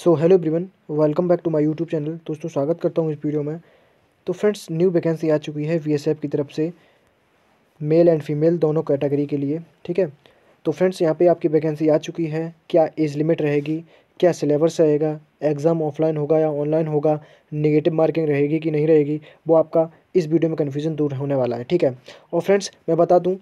so hello everyone welcome back to my YouTube channel दोस्तों स्वागत करता हूँ इस वीडियो में तो फ्रेंड्स न्यू वैकेंसी आ चुकी है वीएसएफ की तरफ से मेल एंड फीमेल दोनों कैटेगरी के लिए ठीक है तो फ्रेंड्स यहाँ पे आपकी वैकेंसी आ चुकी है क्या एज लिमिट रहेगी क्या सिलेबस रहेगा एग्ज़ाम ऑफलाइन होगा या ऑनलाइन होगा निगेटिव मार्किंग रहेगी कि नहीं रहेगी वो आपका इस वीडियो में कन्फ्यूज़न दूर होने वाला है ठीक है और फ्रेंड्स मैं बता दूँ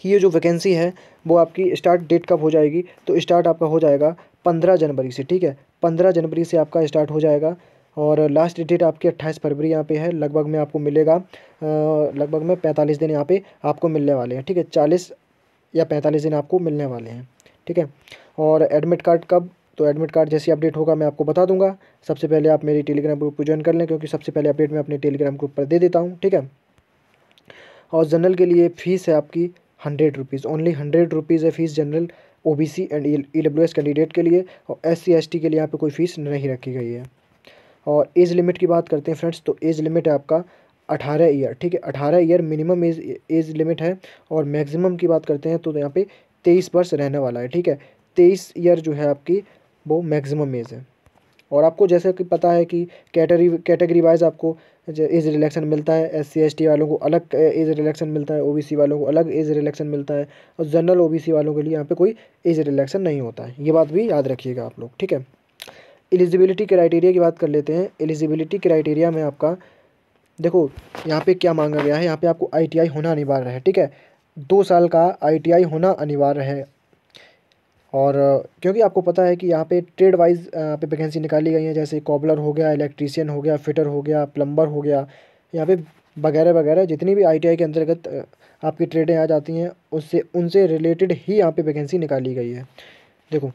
कि ये जो वैकेंसी है वो आपकी स्टार्ट डेट कब हो जाएगी तो स्टार्ट आपका हो जाएगा पंद्रह जनवरी से ठीक है पंद्रह जनवरी से आपका स्टार्ट हो जाएगा और लास्ट डेट आपकी अट्ठाईस फरवरी यहाँ पे है लगभग में आपको मिलेगा लगभग में पैंतालीस दिन यहाँ पे आपको मिलने वाले हैं ठीक है चालीस या पैंतालीस दिन आपको मिलने वाले हैं ठीक है और एडमिट कार्ड कब तो एडमिट कार्ड जैसे अपडेट होगा मैं आपको बता दूंगा सबसे पहले आप मेरी टेलीग्राम ग्रुप को ज्वाइन कर लें क्योंकि सबसे पहले अपडेट मैं अपने टेलीग्राम ग्रुप पर दे देता हूँ ठीक है और जनरल के लिए फ़ीस है आपकी hundred rupees only hundred rupees है fees general OBC and EWS candidate के लिए और एस सी के लिए यहाँ पे कोई फ़ीस नहीं रखी गई है और एज लिमिट की बात करते हैं फ्रेंड्स तो एज लिमिट है आपका अठारह ईयर ठीक है अठारह year minimum age age limit है और मैक्सिमम की बात करते हैं तो यहाँ पे तेईस वर्ष रहने वाला है ठीक है तेईस ईयर जो है आपकी वो मैक्सिमम एज है और आपको जैसे कि पता है कि कैटेगरी कैटेगरी वाइज आपको एज रिलेक्शन मिलता है एस सी वालों को अलग एज रिलेक्शन मिलता है ओबीसी वालों को अलग एज रिलेक्शन मिलता है और जनरल ओबीसी वालों के लिए यहाँ पे कोई एज रिलेक्शन नहीं होता है ये बात भी याद रखिएगा आप लोग ठीक है एलिजिबिलिटी क्राइटेरिया की बात कर लेते हैं एलिजिबिलिटी क्राइटेरिया में आपका देखो यहाँ पे क्या मांगा गया है यहाँ पे आपको आईटीआई होना अनिवार्य है ठीक है दो साल का आईटीआई होना अनिवार्य है और क्योंकि आपको पता है कि यहाँ पे ट्रेड वाइज पे वैकेंसी निकाली गई है जैसे कॉबलर हो गया इलेक्ट्रीशियन हो गया फिटर हो गया प्लम्बर हो गया यहाँ पे वगैरह वगैरह जितनी भी आईटीआई के अंतर्गत आपकी ट्रेडें आ जाती हैं उससे उनसे रिलेटेड ही यहाँ पे वैकेंसी निकाली गई है देखो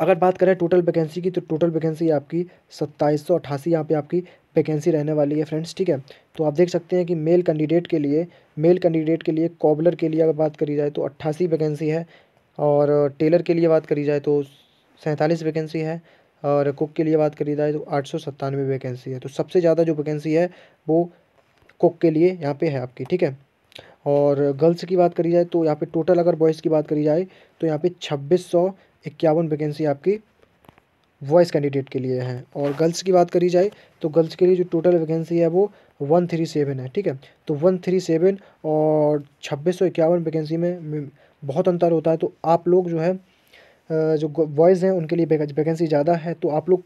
अगर बात करें टोटल वैकेंसी की तो टोटल वैकेंसी आपकी सत्ताईस सौ अट्ठासी यहाँ पर आपकी वैकेंसी रहने वाली है फ्रेंड्स ठीक है तो आप देख सकते हैं कि मेल कैंडिडेट के लिए मेल कैंडिडेट के लिए कॉबलर के लिए अगर बात करी जाए तो अट्ठासी वैकेंसी है और टेलर के लिए बात करी जाए तो सैंतालीस वैकेंसी है और कुक के लिए बात करी जाए तो आठ सौ सत्तानवे वैकेंसी है तो सबसे ज़्यादा जो वैकेंसी है वो कुक के लिए यहाँ पे है आपकी ठीक है और गर्ल्स की बात करी जाए तो यहाँ पे टोटल अगर बॉयज़ की बात करी जाए तो यहाँ पे छब्बीस सौ इक्यावन वैकेंसी आपकी वॉइस कैंडिडेट के लिए है और गर्ल्स की बात करी जाए तो गर्ल्स के लिए जो टोटल वैकेंसी है वो वन थ्री सेवन है ठीक है तो वन थ्री सेवन और छब्बीस सौ इक्यावन वैकेंसी में बहुत अंतर होता है तो आप लोग जो है जो बॉयज़ हैं उनके लिए वैकेंसी ज़्यादा है तो आप लोग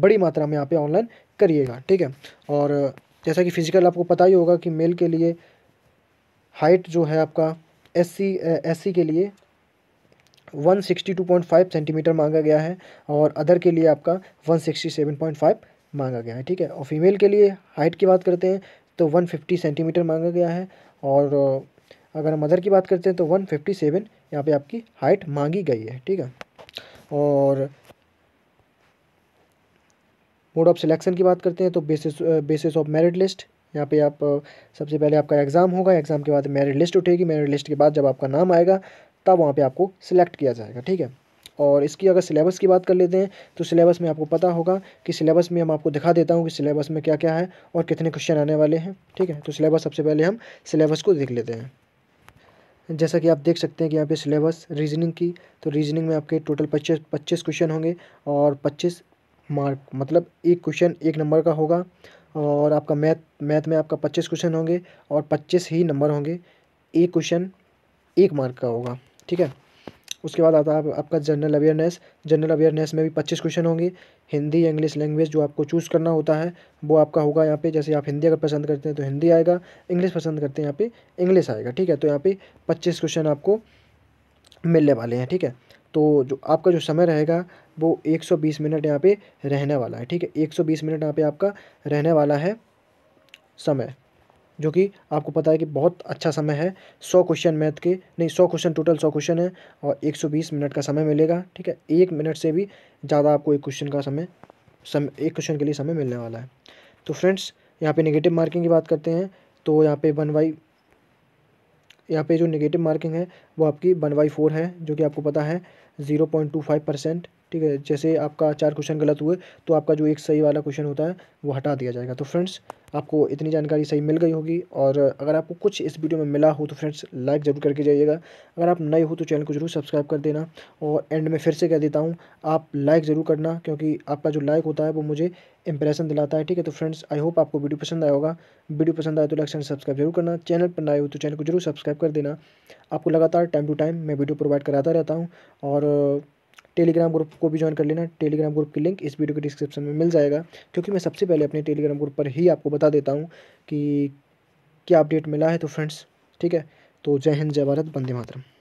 बड़ी मात्रा में यहाँ पे ऑनलाइन करिएगा ठीक है और जैसा कि फ़िज़िकल आपको पता ही होगा कि मेल के लिए हाइट जो है आपका एस सी एस सी के लिए 162.5 सेंटीमीटर मांगा गया है और अदर के लिए आपका 167.5 मांगा गया है ठीक है और फीमेल के लिए हाइट की बात करते हैं तो 150 सेंटीमीटर मांगा गया है और अगर हम मदर की बात करते हैं तो वन फिफ्टी सेवन यहाँ पर आपकी हाइट मांगी गई है ठीक है और मोड ऑफ सिलेक्शन की बात करते हैं तो basis basis of merit list यहाँ पे आप सबसे पहले आपका एग्ज़ाम होगा एग्ज़ाम के बाद मेरिट लिस्ट उठेगी मेरिट लिस्ट के बाद जब आपका नाम आएगा तब वहाँ पे आपको सिलेक्ट किया जाएगा ठीक है और इसकी अगर सिलेबस की बात कर लेते हैं तो सिलेबस में आपको पता होगा कि सिलेबस में हम आपको दिखा देता हूँ कि सिलेबस में क्या क्या है और कितने क्वेश्चन आने वाले हैं ठीक है तो सिलेबस सबसे पहले हम सिलेबस को देख लेते हैं जैसा कि आप देख सकते हैं कि यहाँ पे सिलेबस रीजनिंग की तो रीजनिंग में आपके टोटल पच्चीस पच्चीस क्वेश्चन होंगे और पच्चीस मार्क मतलब एक क्वेश्चन एक नंबर का होगा और आपका मैथ मैथ में आपका पच्चीस क्वेश्चन होंगे और पच्चीस ही नंबर होंगे एक क्वेश्चन एक मार्क का होगा ठीक है उसके बाद आता है आपका जनरल अवेयरनेस जनरल अवेयरनेस में भी पच्चीस क्वेश्चन होंगे हिंदी इंग्लिश लैंग्वेज जो आपको चूज़ करना होता है वो आपका होगा यहाँ पे जैसे आप हिंदी अगर पसंद करते हैं तो हिंदी आएगा इंग्लिश पसंद करते हैं यहाँ पे इंग्लिश आएगा ठीक है तो यहाँ पे पच्चीस क्वेश्चन आपको मिलने वाले हैं ठीक है तो जो आपका जो समय रहेगा वो एक मिनट यहाँ पर रहने वाला है ठीक है एक मिनट यहाँ पर आपका रहने वाला है समय जो कि आपको पता है कि बहुत अच्छा समय है सौ क्वेश्चन मैथ के नहीं सौ क्वेश्चन टोटल सौ क्वेश्चन है और एक सौ बीस मिनट का समय मिलेगा ठीक है एक मिनट से भी ज़्यादा आपको एक क्वेश्चन का समय सम एक क्वेश्चन के लिए समय मिलने वाला है तो फ्रेंड्स यहाँ पे नेगेटिव मार्किंग की बात करते हैं तो यहाँ पे वन बाई यहाँ पे जो नेगेटिव मार्किंग है वो आपकी वन बाई फोर है जो कि आपको पता है zero point two five percent ठीक है जैसे आपका चार क्वेश्चन गलत हुए तो आपका जो एक सही वाला क्वेश्चन होता है वो हटा दिया जाएगा तो फ्रेंड्स आपको इतनी जानकारी सही मिल गई होगी और अगर आपको कुछ इस वीडियो में मिला हो तो फ्रेंड्स लाइक ज़रूर करके जाइएगा अगर आप नए हो तो चैनल को जरूर सब्सक्राइब कर देना और एंड में फिर से कह देता हूँ आप लाइक ज़रूर करना क्योंकि आपका जो लाइक होता है वो मुझे इंप्रेशन दिलाता है ठीक है तो फ्रेंड्स आई होप आपको वीडियो पसंद आया होगा वीडियो पसंद आए तो लाइक एंड सब्सक्राइब जरूर करना चैनल पर नए हो तो चैनल को जरूर सब्सक्राइब कर देना आपको लगातार टाइम टू टाइम मैं वीडियो प्रोवाइड कराता रहता हूँ और टेलीग्राम ग्रुप को भी ज्वाइन कर लेना टेलीग्राम ग्रुप की लिंक इस वीडियो के डिस्क्रिप्शन में मिल जाएगा क्योंकि मैं सबसे पहले अपने टेलीग्राम ग्रुप पर ही आपको बता देता हूँ कि क्या अपडेट मिला है तो फ्रेंड्स ठीक है तो जय हिंद जय भारत बंदे मातरम